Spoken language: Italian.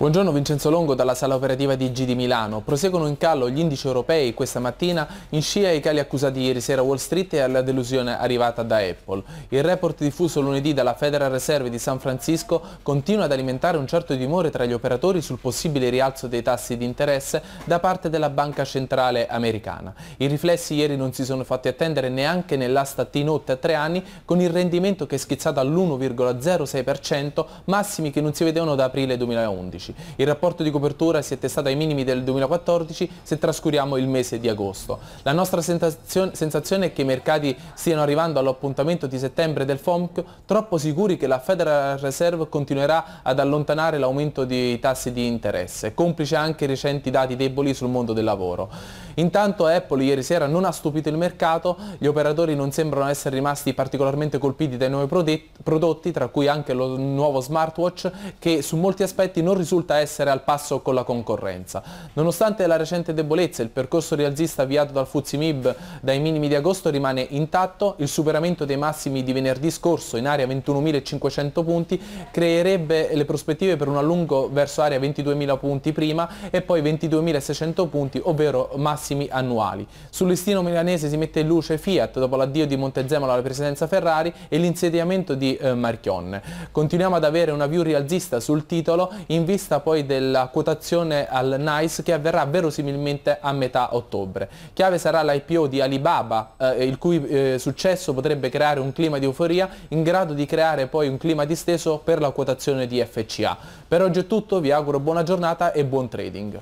Buongiorno Vincenzo Longo dalla sala operativa di G di Milano. Proseguono in callo gli indici europei questa mattina in scia ai cali accusati ieri sera a Wall Street e alla delusione arrivata da Apple. Il report diffuso lunedì dalla Federal Reserve di San Francisco continua ad alimentare un certo timore tra gli operatori sul possibile rialzo dei tassi di interesse da parte della banca centrale americana. I riflessi ieri non si sono fatti attendere neanche nell'asta T-Note a tre anni con il rendimento che è schizzato all'1,06% massimi che non si vedevano da aprile 2011. 2013. Il rapporto di copertura si è testato ai minimi del 2014 se trascuriamo il mese di agosto. La nostra sensazione è che i mercati stiano arrivando all'appuntamento di settembre del FOMC troppo sicuri che la Federal Reserve continuerà ad allontanare l'aumento dei tassi di interesse, complice anche i recenti dati deboli sul mondo del lavoro. Intanto Apple ieri sera non ha stupito il mercato, gli operatori non sembrano essere rimasti particolarmente colpiti dai nuovi prodotti, tra cui anche lo nuovo smartwatch che su molti aspetti non risulta risulta essere al passo con la concorrenza. Nonostante la recente debolezza, il percorso rialzista avviato dal Mib dai minimi di agosto rimane intatto, il superamento dei massimi di venerdì scorso in area 21.500 punti creerebbe le prospettive per un allungo verso area 22.000 punti prima e poi 22.600 punti, ovvero massimi annuali. Sul listino milanese si mette in luce Fiat dopo l'addio di Montezemolo alla presidenza Ferrari e l'insediamento di eh, Marchionne. Continuiamo ad avere una view rialzista sul titolo in vista vista poi della quotazione al NICE che avverrà verosimilmente a metà ottobre. Chiave sarà l'IPO di Alibaba, eh, il cui eh, successo potrebbe creare un clima di euforia in grado di creare poi un clima disteso per la quotazione di FCA. Per oggi è tutto, vi auguro buona giornata e buon trading.